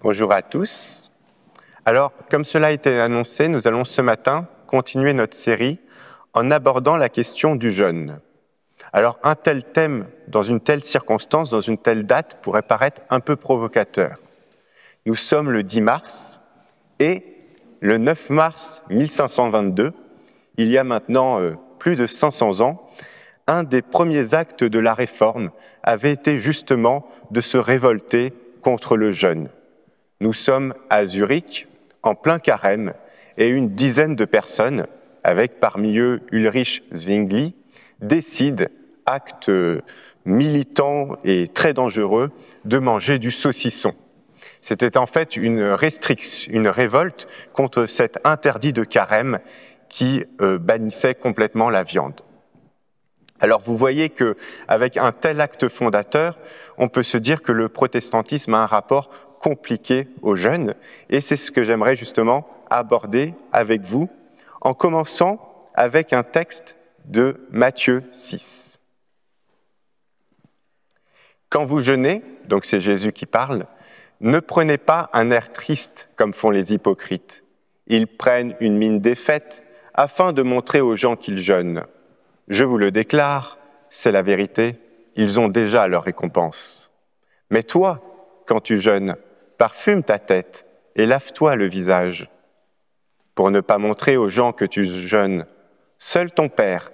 Bonjour à tous. Alors, comme cela a été annoncé, nous allons ce matin continuer notre série en abordant la question du jeûne. Alors, un tel thème dans une telle circonstance, dans une telle date, pourrait paraître un peu provocateur. Nous sommes le 10 mars et le 9 mars 1522, il y a maintenant euh, plus de 500 ans, un des premiers actes de la réforme avait été justement de se révolter contre le jeûne. Nous sommes à Zurich, en plein carême, et une dizaine de personnes, avec parmi eux Ulrich Zwingli, décident, acte militant et très dangereux, de manger du saucisson. C'était en fait une une révolte contre cet interdit de carême qui euh, bannissait complètement la viande. Alors vous voyez que avec un tel acte fondateur, on peut se dire que le protestantisme a un rapport compliqué aux jeunes. Et c'est ce que j'aimerais justement aborder avec vous en commençant avec un texte de Matthieu 6. Quand vous jeûnez, donc c'est Jésus qui parle, ne prenez pas un air triste comme font les hypocrites. Ils prennent une mine défaite afin de montrer aux gens qu'ils jeûnent. Je vous le déclare, c'est la vérité, ils ont déjà leur récompense. Mais toi, quand tu jeûnes, parfume ta tête et lave-toi le visage, pour ne pas montrer aux gens que tu jeûnes. Seul ton Père,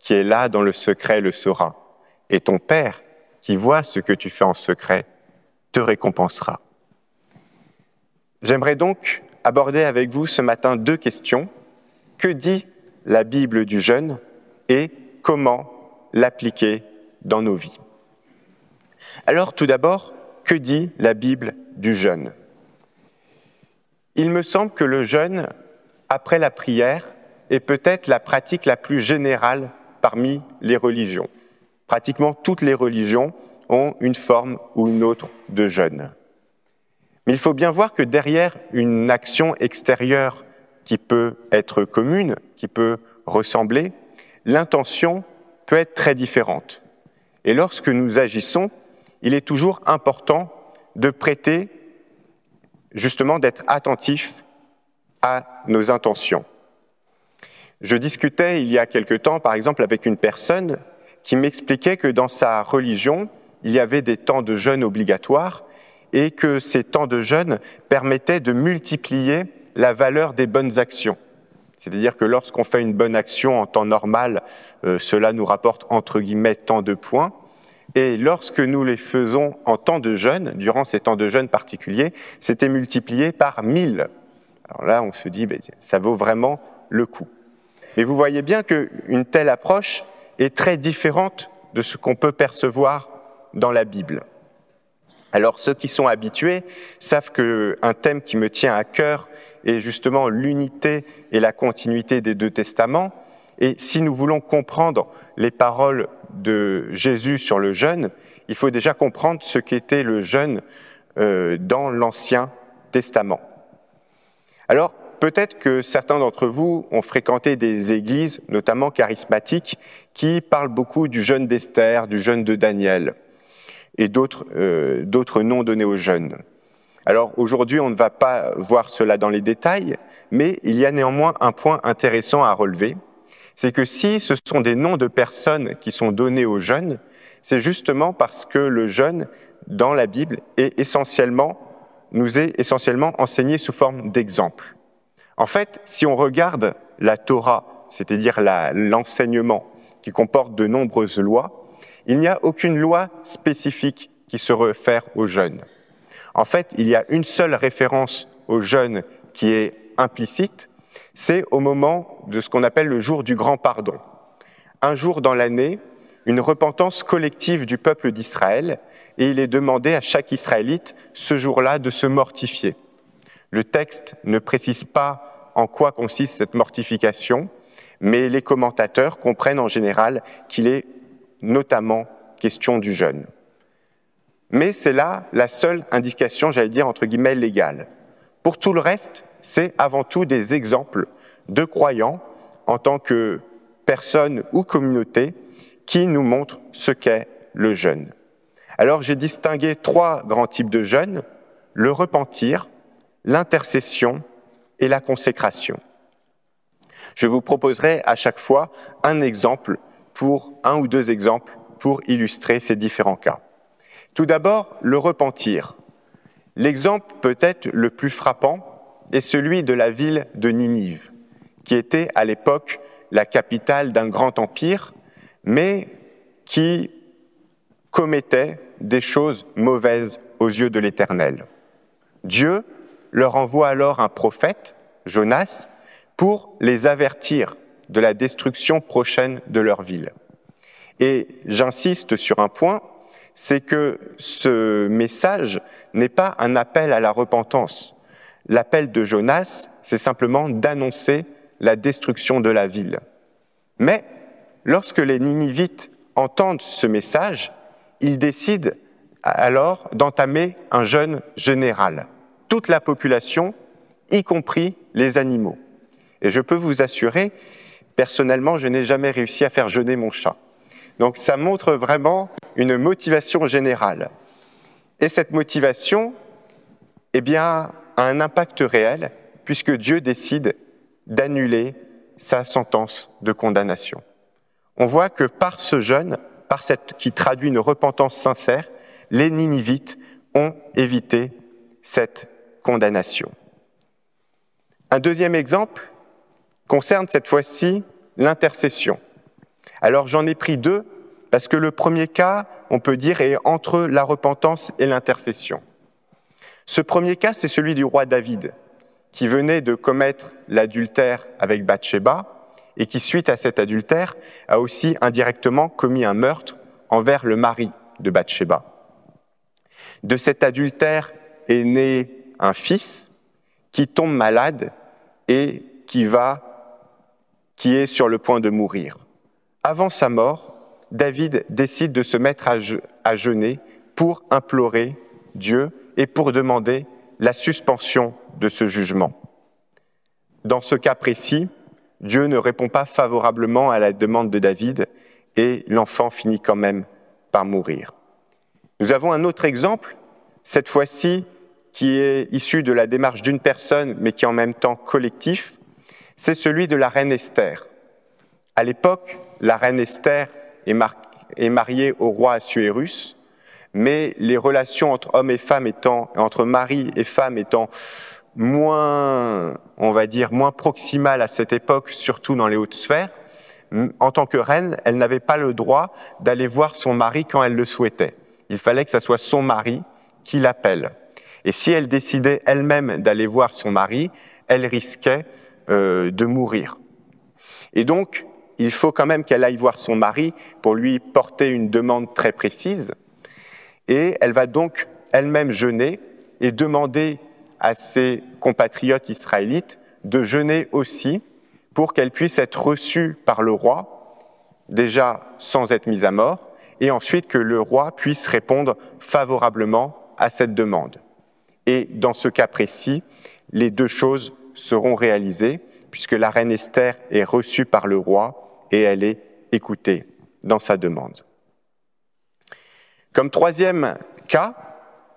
qui est là dans le secret, le saura, et ton Père, qui voit ce que tu fais en secret, te récompensera. J'aimerais donc aborder avec vous ce matin deux questions. Que dit la Bible du jeûne et comment l'appliquer dans nos vies Alors tout d'abord, que dit la Bible du jeûne Il me semble que le jeûne, après la prière, est peut-être la pratique la plus générale parmi les religions. Pratiquement toutes les religions ont une forme ou une autre de jeûne. Mais il faut bien voir que derrière une action extérieure qui peut être commune, qui peut ressembler, l'intention peut être très différente. Et lorsque nous agissons, il est toujours important de prêter, justement, d'être attentif à nos intentions. Je discutais il y a quelque temps, par exemple, avec une personne qui m'expliquait que dans sa religion, il y avait des temps de jeûne obligatoires et que ces temps de jeûne permettaient de multiplier la valeur des bonnes actions. C'est-à-dire que lorsqu'on fait une bonne action en temps normal, euh, cela nous rapporte entre guillemets tant de points, et lorsque nous les faisons en temps de jeûne, durant ces temps de jeûne particuliers, c'était multiplié par 1000. Alors là, on se dit, ben, ça vaut vraiment le coup. Mais vous voyez bien qu'une telle approche est très différente de ce qu'on peut percevoir dans la Bible. Alors ceux qui sont habitués savent qu'un thème qui me tient à cœur est justement l'unité et la continuité des deux testaments. Et si nous voulons comprendre les paroles de Jésus sur le jeûne, il faut déjà comprendre ce qu'était le jeûne euh, dans l'Ancien Testament. Alors, peut-être que certains d'entre vous ont fréquenté des églises, notamment charismatiques, qui parlent beaucoup du jeûne d'Esther, du jeûne de Daniel et d'autres euh, noms donnés aux jeûne. Alors aujourd'hui, on ne va pas voir cela dans les détails, mais il y a néanmoins un point intéressant à relever, c'est que si ce sont des noms de personnes qui sont donnés aux jeunes, c'est justement parce que le jeune, dans la Bible, est essentiellement, nous est essentiellement enseigné sous forme d'exemple. En fait, si on regarde la Torah, c'est-à-dire l'enseignement qui comporte de nombreuses lois, il n'y a aucune loi spécifique qui se réfère aux jeunes. En fait, il y a une seule référence aux jeunes qui est implicite, c'est au moment de ce qu'on appelle le jour du grand pardon. Un jour dans l'année, une repentance collective du peuple d'Israël, et il est demandé à chaque Israélite ce jour-là de se mortifier. Le texte ne précise pas en quoi consiste cette mortification, mais les commentateurs comprennent en général qu'il est notamment question du jeûne. Mais c'est là la seule indication, j'allais dire, entre guillemets, légale. Pour tout le reste, c'est avant tout des exemples de croyants en tant que personnes ou communautés qui nous montrent ce qu'est le jeûne. Alors j'ai distingué trois grands types de jeûne, le repentir, l'intercession et la consécration. Je vous proposerai à chaque fois un exemple pour un ou deux exemples pour illustrer ces différents cas. Tout d'abord, le repentir. L'exemple peut-être le plus frappant et celui de la ville de Ninive, qui était à l'époque la capitale d'un grand empire, mais qui commettait des choses mauvaises aux yeux de l'Éternel. Dieu leur envoie alors un prophète, Jonas, pour les avertir de la destruction prochaine de leur ville. Et j'insiste sur un point, c'est que ce message n'est pas un appel à la repentance, L'appel de Jonas, c'est simplement d'annoncer la destruction de la ville. Mais lorsque les Ninivites entendent ce message, ils décident alors d'entamer un jeûne général. Toute la population, y compris les animaux. Et je peux vous assurer, personnellement, je n'ai jamais réussi à faire jeûner mon chat. Donc ça montre vraiment une motivation générale. Et cette motivation, eh bien, un impact réel puisque Dieu décide d'annuler sa sentence de condamnation. On voit que par ce jeûne, par cette qui traduit une repentance sincère, les Ninivites ont évité cette condamnation. Un deuxième exemple concerne cette fois-ci l'intercession. Alors j'en ai pris deux parce que le premier cas, on peut dire, est entre la repentance et l'intercession. Ce premier cas, c'est celui du roi David, qui venait de commettre l'adultère avec Bathsheba et qui, suite à cet adultère, a aussi indirectement commis un meurtre envers le mari de Bathsheba. De cet adultère est né un fils qui tombe malade et qui va, qui est sur le point de mourir. Avant sa mort, David décide de se mettre à jeûner pour implorer Dieu et pour demander la suspension de ce jugement. Dans ce cas précis, Dieu ne répond pas favorablement à la demande de David et l'enfant finit quand même par mourir. Nous avons un autre exemple, cette fois-ci qui est issu de la démarche d'une personne mais qui est en même temps collectif, c'est celui de la reine Esther. À l'époque, la reine Esther est, mariée au roi Assuérus mais les relations entre hommes et femmes étant, entre mari et femme étant moins, on va dire, moins proximales à cette époque, surtout dans les hautes sphères, en tant que reine, elle n'avait pas le droit d'aller voir son mari quand elle le souhaitait. Il fallait que ce soit son mari qui l'appelle. Et si elle décidait elle-même d'aller voir son mari, elle risquait euh, de mourir. Et donc, il faut quand même qu'elle aille voir son mari pour lui porter une demande très précise. Et elle va donc elle-même jeûner et demander à ses compatriotes israélites de jeûner aussi pour qu'elle puisse être reçue par le roi, déjà sans être mise à mort, et ensuite que le roi puisse répondre favorablement à cette demande. Et dans ce cas précis, les deux choses seront réalisées, puisque la reine Esther est reçue par le roi et elle est écoutée dans sa demande. Comme troisième cas,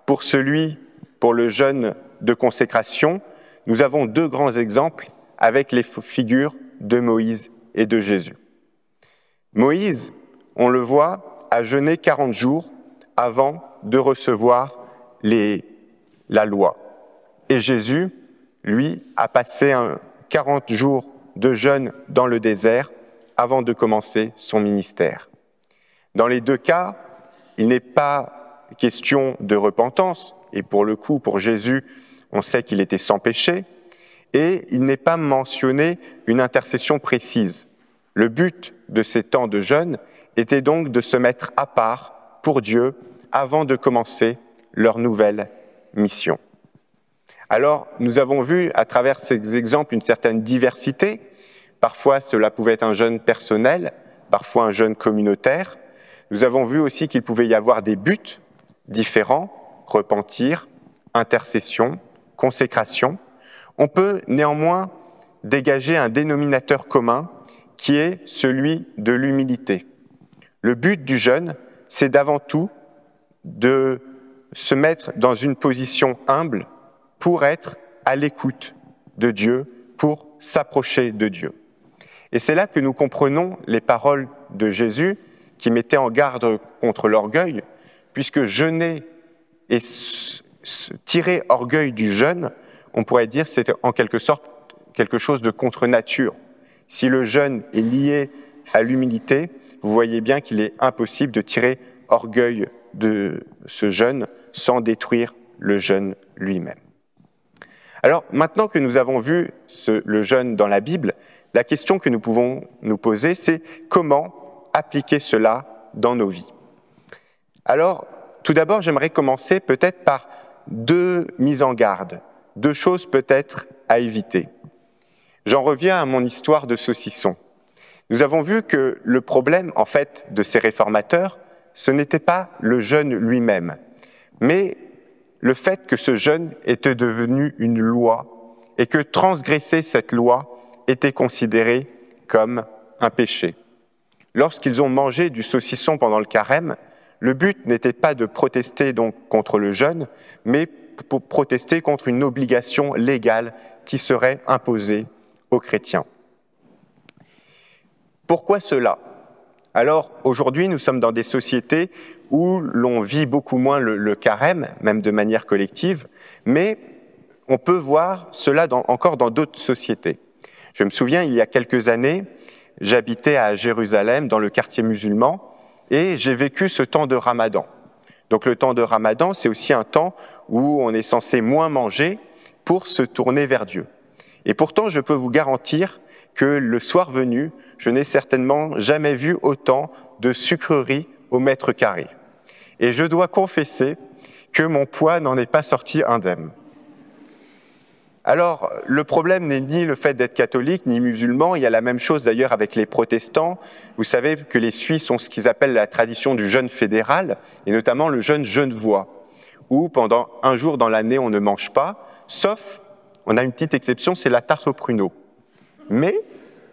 pour celui, pour le jeûne de consécration, nous avons deux grands exemples avec les figures de Moïse et de Jésus. Moïse, on le voit, a jeûné 40 jours avant de recevoir les, la loi. Et Jésus, lui, a passé un 40 jours de jeûne dans le désert avant de commencer son ministère. Dans les deux cas, il n'est pas question de repentance, et pour le coup, pour Jésus, on sait qu'il était sans péché, et il n'est pas mentionné une intercession précise. Le but de ces temps de jeûne était donc de se mettre à part pour Dieu avant de commencer leur nouvelle mission. Alors, nous avons vu à travers ces exemples une certaine diversité. Parfois, cela pouvait être un jeûne personnel, parfois un jeûne communautaire, nous avons vu aussi qu'il pouvait y avoir des buts différents, repentir, intercession, consécration. On peut néanmoins dégager un dénominateur commun qui est celui de l'humilité. Le but du jeûne, c'est d'avant tout de se mettre dans une position humble pour être à l'écoute de Dieu, pour s'approcher de Dieu. Et c'est là que nous comprenons les paroles de Jésus qui mettait en garde contre l'orgueil, puisque jeûner et tirer orgueil du jeûne, on pourrait dire c'est en quelque sorte quelque chose de contre-nature. Si le jeûne est lié à l'humilité, vous voyez bien qu'il est impossible de tirer orgueil de ce jeûne sans détruire le jeûne lui-même. Alors maintenant que nous avons vu le jeûne dans la Bible, la question que nous pouvons nous poser, c'est comment appliquer cela dans nos vies. Alors, tout d'abord, j'aimerais commencer peut-être par deux mises en garde, deux choses peut-être à éviter. J'en reviens à mon histoire de saucisson. Nous avons vu que le problème, en fait, de ces réformateurs, ce n'était pas le jeûne lui-même, mais le fait que ce jeûne était devenu une loi et que transgresser cette loi était considéré comme un péché lorsqu'ils ont mangé du saucisson pendant le carême, le but n'était pas de protester donc contre le jeûne, mais pour protester contre une obligation légale qui serait imposée aux chrétiens. Pourquoi cela Alors aujourd'hui, nous sommes dans des sociétés où l'on vit beaucoup moins le, carême, même de manière collective, mais on peut voir cela encore dans d'autres sociétés. Je me souviens, il y a quelques années, j'habitais à Jérusalem, dans le quartier musulman, et j'ai vécu ce temps de ramadan. Donc le temps de ramadan, c'est aussi un temps où on est censé moins manger pour se tourner vers Dieu. Et pourtant, je peux vous garantir que le soir venu, je n'ai certainement jamais vu autant de sucreries au mètre carré. Et je dois confesser que mon poids n'en est pas sorti indemne. Alors, le problème n'est ni le fait d'être catholique, ni musulman. Il y a la même chose d'ailleurs avec les protestants. Vous savez que les Suisses ont ce qu'ils appellent la tradition du jeûne fédéral, et notamment le jeûne genevois, où pendant un jour dans l'année, on ne mange pas, sauf, on a une petite exception, c'est la tarte au pruneau. Mais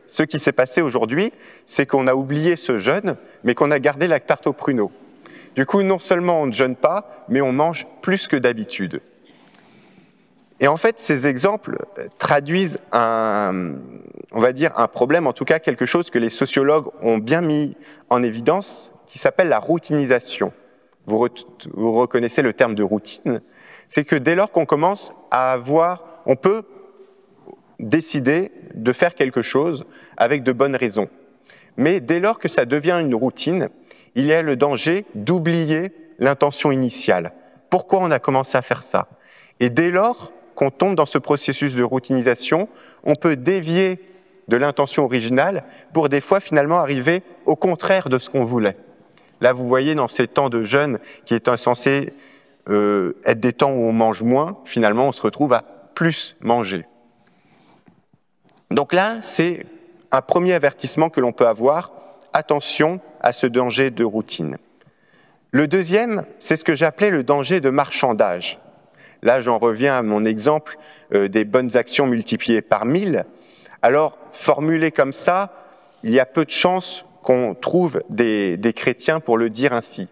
ce qui s'est passé aujourd'hui, c'est qu'on a oublié ce jeûne, mais qu'on a gardé la tarte au pruneau. Du coup, non seulement on ne jeûne pas, mais on mange plus que d'habitude. Et en fait, ces exemples traduisent un, on va dire, un problème, en tout cas quelque chose que les sociologues ont bien mis en évidence, qui s'appelle la routinisation. Vous, vous, reconnaissez le terme de routine. C'est que dès lors qu'on commence à avoir, on peut décider de faire quelque chose avec de bonnes raisons. Mais dès lors que ça devient une routine, il y a le danger d'oublier l'intention initiale. Pourquoi on a commencé à faire ça Et dès lors, qu'on tombe dans ce processus de routinisation, on peut dévier de l'intention originale pour des fois finalement arriver au contraire de ce qu'on voulait. Là, vous voyez dans ces temps de jeûne qui est censé euh, être des temps où on mange moins, finalement on se retrouve à plus manger. Donc là, c'est un premier avertissement que l'on peut avoir. Attention à ce danger de routine. Le deuxième, c'est ce que j'appelais le danger de marchandage. Là, j'en reviens à mon exemple euh, des bonnes actions multipliées par mille. Alors, formulé comme ça, il y a peu de chances qu'on trouve des, des chrétiens pour le dire ainsi.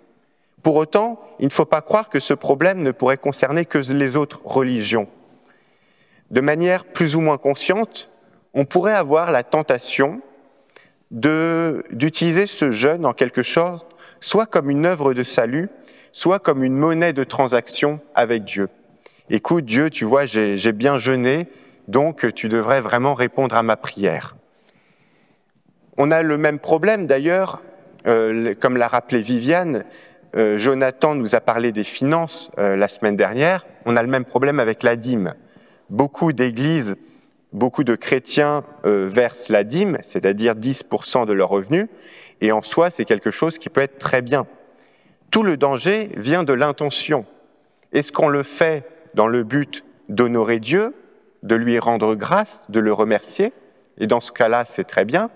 Pour autant, il ne faut pas croire que ce problème ne pourrait concerner que les autres religions. De manière plus ou moins consciente, on pourrait avoir la tentation d'utiliser ce jeûne en quelque chose, soit comme une œuvre de salut, soit comme une monnaie de transaction avec Dieu écoute Dieu, tu vois, j'ai bien jeûné, donc tu devrais vraiment répondre à ma prière. On a le même problème d'ailleurs, euh, comme l'a rappelé Viviane, euh, Jonathan nous a parlé des finances euh, la semaine dernière, on a le même problème avec la dîme. Beaucoup d'églises, beaucoup de chrétiens versent la dîme, c'est-à-dire 10% de leurs revenus, et en soi c'est quelque chose qui peut être très bien. Tout le danger vient de l'intention. Est-ce qu'on le fait dans le but d'honorer Dieu, de lui rendre grâce, de le remercier, et dans ce cas-là, c'est très bien,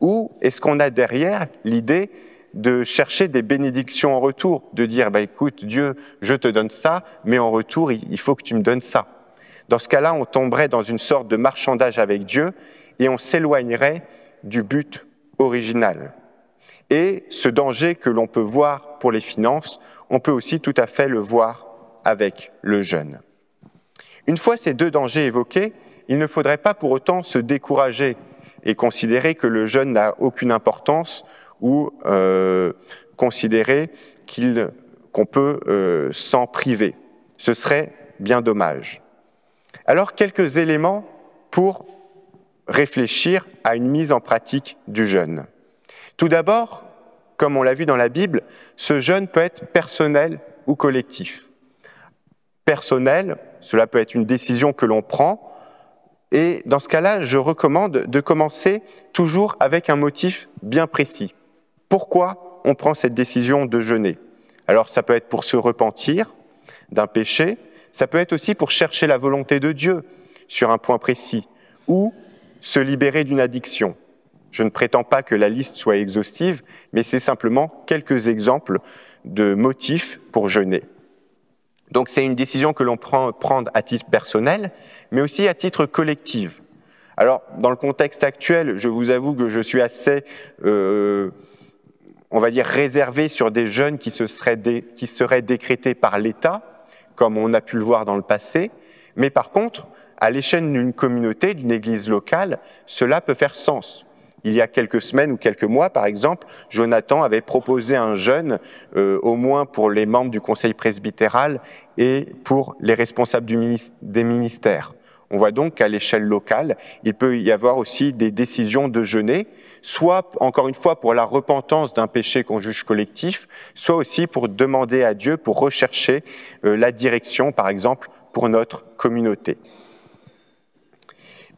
ou est-ce qu'on a derrière l'idée de chercher des bénédictions en retour, de dire, bah, écoute, Dieu, je te donne ça, mais en retour, il faut que tu me donnes ça. Dans ce cas-là, on tomberait dans une sorte de marchandage avec Dieu et on s'éloignerait du but original. Et ce danger que l'on peut voir pour les finances, on peut aussi tout à fait le voir avec le jeûne. Une fois ces deux dangers évoqués, il ne faudrait pas pour autant se décourager et considérer que le jeûne n'a aucune importance ou euh, considérer qu'on peut euh, s'en priver. Ce serait bien dommage. Alors quelques éléments pour réfléchir à une mise en pratique du jeûne. Tout d'abord, comme on l'a vu dans la Bible, ce jeûne peut être personnel ou collectif personnel, cela peut être une décision que l'on prend. Et dans ce cas-là, je recommande de commencer toujours avec un motif bien précis. Pourquoi on prend cette décision de jeûner Alors ça peut être pour se repentir d'un péché, ça peut être aussi pour chercher la volonté de Dieu sur un point précis, ou se libérer d'une addiction. Je ne prétends pas que la liste soit exhaustive, mais c'est simplement quelques exemples de motifs pour jeûner. Donc c'est une décision que l'on prend prendre à titre personnel, mais aussi à titre collectif. Alors dans le contexte actuel, je vous avoue que je suis assez, euh, on va dire, réservé sur des jeunes qui, qui seraient décrétés par l'État, comme on a pu le voir dans le passé. Mais par contre, à l'échelle d'une communauté, d'une église locale, cela peut faire sens. Il y a quelques semaines ou quelques mois, par exemple, Jonathan avait proposé un jeûne, euh, au moins pour les membres du conseil presbytéral et pour les responsables des ministères. On voit donc qu'à l'échelle locale, il peut y avoir aussi des décisions de jeûner, soit encore une fois pour la repentance d'un péché qu'on juge collectif, soit aussi pour demander à Dieu, pour rechercher euh, la direction, par exemple, pour notre communauté.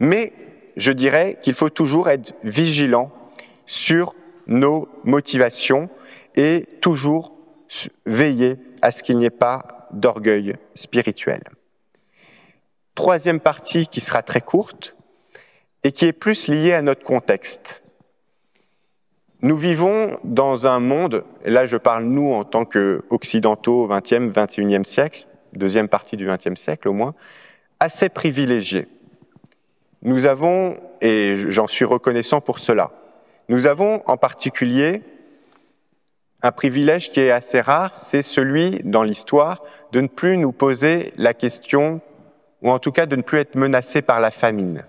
Mais je dirais qu'il faut toujours être vigilant sur nos motivations et toujours veiller à ce qu'il n'y ait pas d'orgueil spirituel. Troisième partie qui sera très courte et qui est plus liée à notre contexte. Nous vivons dans un monde, là je parle nous en tant qu'occidentaux au 20e, 21e siècle, deuxième partie du 20e siècle au moins, assez privilégié. Nous avons, et j'en suis reconnaissant pour cela, nous avons en particulier un privilège qui est assez rare, c'est celui dans l'histoire de ne plus nous poser la question, ou en tout cas de ne plus être menacé par la famine.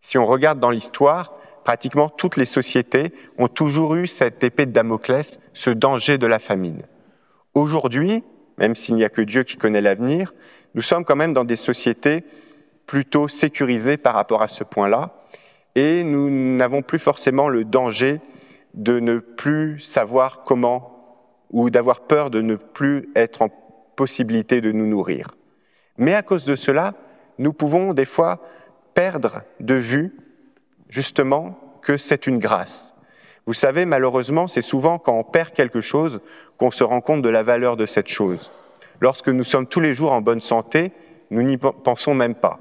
Si on regarde dans l'histoire, pratiquement toutes les sociétés ont toujours eu cette épée de Damoclès, ce danger de la famine. Aujourd'hui, même s'il n'y a que Dieu qui connaît l'avenir, nous sommes quand même dans des sociétés plutôt sécurisé par rapport à ce point-là, et nous n'avons plus forcément le danger de ne plus savoir comment ou d'avoir peur de ne plus être en possibilité de nous nourrir. Mais à cause de cela, nous pouvons des fois perdre de vue justement que c'est une grâce. Vous savez, malheureusement, c'est souvent quand on perd quelque chose qu'on se rend compte de la valeur de cette chose. Lorsque nous sommes tous les jours en bonne santé, nous n'y pensons même pas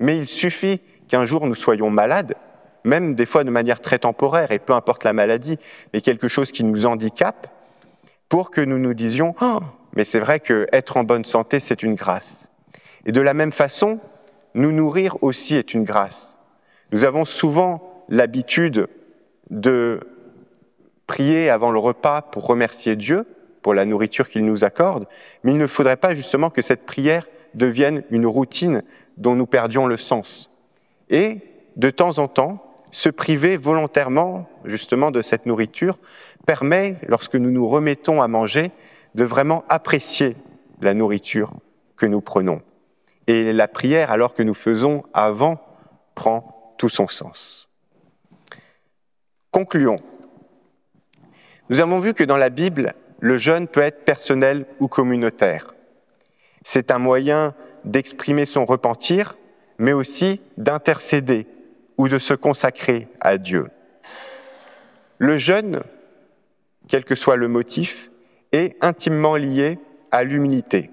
mais il suffit qu'un jour nous soyons malades, même des fois de manière très temporaire, et peu importe la maladie, mais quelque chose qui nous handicape, pour que nous nous disions ah, mais c'est vrai qu'être en bonne santé, c'est une grâce. Et de la même façon, nous nourrir aussi est une grâce. Nous avons souvent l'habitude de prier avant le repas pour remercier Dieu pour la nourriture qu'il nous accorde, mais il ne faudrait pas justement que cette prière devienne une routine dont nous perdions le sens. Et, de temps en temps, se priver volontairement justement de cette nourriture permet, lorsque nous nous remettons à manger, de vraiment apprécier la nourriture que nous prenons. Et la prière, alors que nous faisons avant, prend tout son sens. Concluons. Nous avons vu que dans la Bible, le jeûne peut être personnel ou communautaire. C'est un moyen d'exprimer son repentir, mais aussi d'intercéder ou de se consacrer à Dieu. Le jeûne, quel que soit le motif, est intimement lié à l'humilité.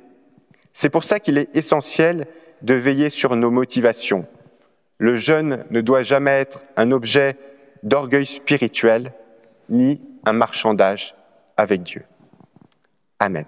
C'est pour ça qu'il est essentiel de veiller sur nos motivations. Le jeûne ne doit jamais être un objet d'orgueil spirituel ni un marchandage avec Dieu. Amen.